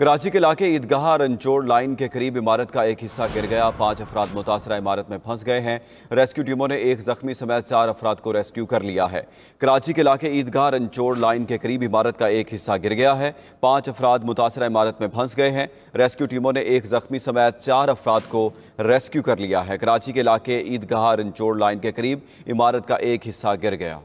कराची के इलाके ईदगाह रनचोड़ लाइन के करीब इमारत का एक हिस्सा गिर गया पांच अफराद मुतासरा इमारत में फंस गए हैं रेस्क्यू टीमों ने एक जख्मी समेत चार अफराद को रेस्क्यू कर लिया है कराची के इलाके ईदगाह रनचोड़ लाइन के करीब इमारत का एक हिस्सा गिर गया है पांच अफराद मुतासरा इमारत में फंस गए हैं रेस्क्यू टीमों ने एक जख्मी समेत चार अफराद को रेस्क्यू कर लिया है कराची के इलाके ईदगाह रनचोड़ लाइन के करीब इमारत का एक हिस्सा गिर गया